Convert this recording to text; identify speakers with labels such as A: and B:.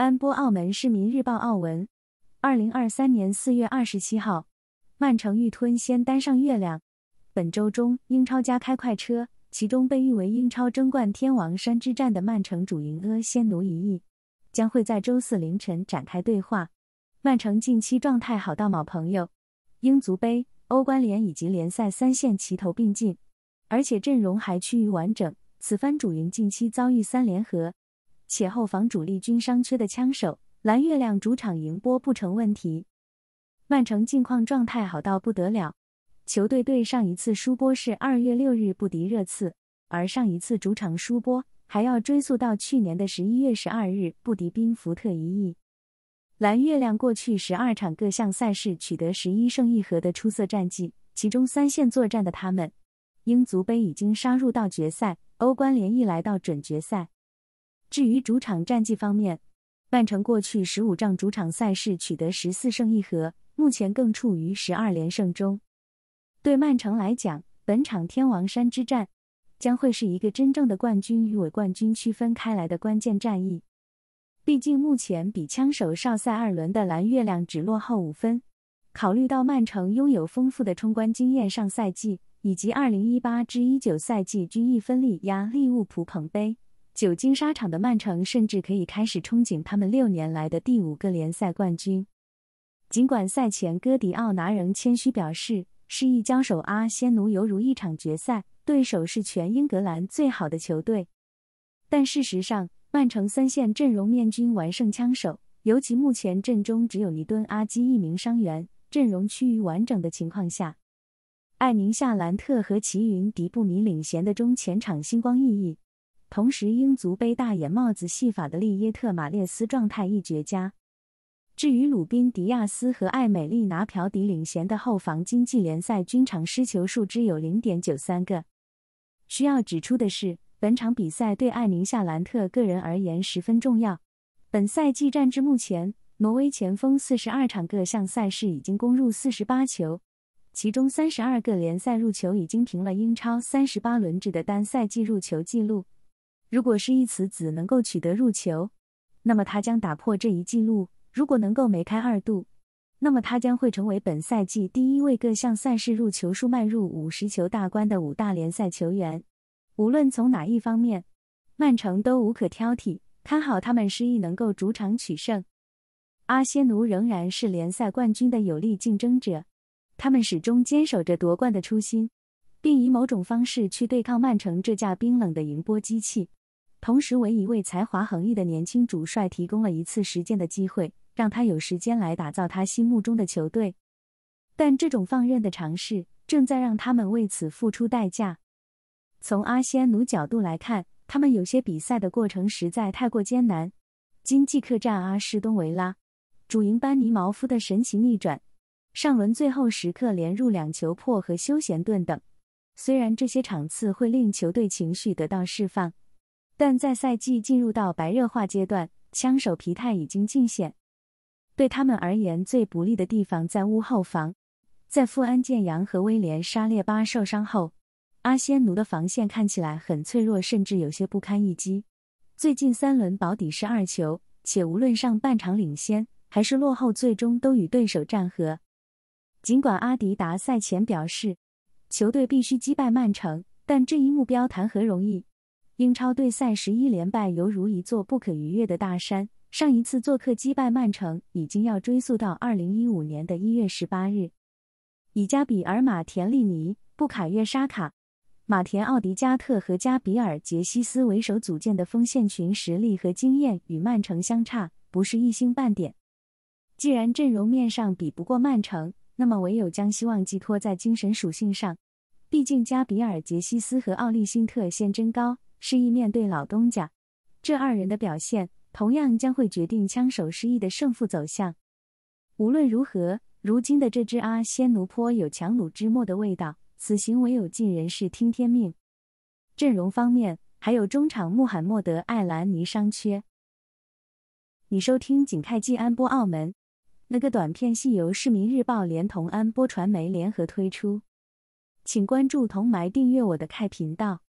A: 安波澳门市民日报澳文，二零二三年四月二十七号，曼城欲吞仙丹上月亮。本周中英超加开快车，其中被誉为英超争冠天王山之战的曼城主云阿仙奴一役，将会在周四凌晨展开对话。曼城近期状态好到某朋友，英足杯、欧冠联以及联赛三线齐头并进，而且阵容还趋于完整。此番主云近期遭遇三连合。且后防主力军伤缺的枪手，蓝月亮主场赢波不成问题。曼城近况状态好到不得了，球队队上一次输波是二月六日不敌热刺，而上一次主场输波还要追溯到去年的十一月十二日不敌宾福特一役。蓝月亮过去十二场各项赛事取得十一胜一和的出色战绩，其中三线作战的他们，英足杯已经杀入到决赛，欧冠联一来到准决赛。至于主场战绩方面，曼城过去十五仗主场赛事取得十四胜一和，目前更处于十二连胜中。对曼城来讲，本场天王山之战将会是一个真正的冠军与伪冠军区分开来的关键战役。毕竟目前比枪手少赛二轮的蓝月亮只落后五分。考虑到曼城拥有丰富的冲冠经验，上赛季以及二零一八至一九赛季均一分力压利物浦捧杯。久经沙场的曼城甚至可以开始憧憬他们六年来的第五个联赛冠军。尽管赛前戈迪奥拿仍谦虚表示，示意交手阿仙奴犹如一场决赛，对手是全英格兰最好的球队。但事实上，曼城三线阵容面均完胜枪手，尤其目前阵中只有尼顿、阿基一名伤员，阵容趋于完整的情况下，艾宁、夏兰特和齐云、迪布米领衔的中前场星光熠熠。同时，英足杯大眼帽子戏法的利耶特马列斯状态亦绝佳。至于鲁宾迪亚斯和艾美丽拿朴迪领衔的后防，经济联赛均场失球数只有零点九三个。需要指出的是，本场比赛对艾宁夏兰特个人而言十分重要。本赛季战至目前，挪威前锋四十二场各项赛事已经攻入四十八球，其中三十二个联赛入球已经平了英超三十八轮制的单赛季入球纪录。如果失意此子能够取得入球，那么他将打破这一纪录；如果能够梅开二度，那么他将会成为本赛季第一位各项赛事入球数迈入五十球大关的五大联赛球员。无论从哪一方面，曼城都无可挑剔。看好他们失意能够主场取胜。阿仙奴仍然是联赛冠军的有力竞争者，他们始终坚守着夺冠的初心，并以某种方式去对抗曼城这架冰冷的银波机器。同时，为一位才华横溢的年轻主帅提供了一次实践的机会，让他有时间来打造他心目中的球队。但这种放任的尝试正在让他们为此付出代价。从阿仙奴角度来看，他们有些比赛的过程实在太过艰难。经济客战阿什东维拉，主营班尼毛夫的神奇逆转，上轮最后时刻连入两球破和休闲盾等。虽然这些场次会令球队情绪得到释放。但在赛季进入到白热化阶段，枪手疲态已经尽显。对他们而言，最不利的地方在屋后防。在富安健洋和威廉·沙列巴受伤后，阿仙奴的防线看起来很脆弱，甚至有些不堪一击。最近三轮保底是二球，且无论上半场领先还是落后，最终都与对手战和。尽管阿迪达赛前表示，球队必须击败曼城，但这一目标谈何容易？英超对赛十一连败犹如一座不可逾越的大山，上一次做客击败曼城已经要追溯到二零一五年的一月十八日。以加比尔、马田、利尼、布卡约、沙卡、马田、奥迪加特和加比尔·杰西斯为首组建的锋线群，实力和经验与曼城相差不是一星半点。既然阵容面上比不过曼城，那么唯有将希望寄托在精神属性上。毕竟加比尔·杰西斯和奥利辛特现真高。失意面对老东家，这二人的表现同样将会决定枪手失意的胜负走向。无论如何，如今的这支阿仙奴颇有强弩之末的味道。此行唯有尽人事，听天命。阵容方面，还有中场穆罕默德·艾兰尼伤缺。你收听《景泰纪安播澳门》那个短片，系由《市民日报》连同安播传媒联合推出。请关注、同埋订阅我的 K 频道。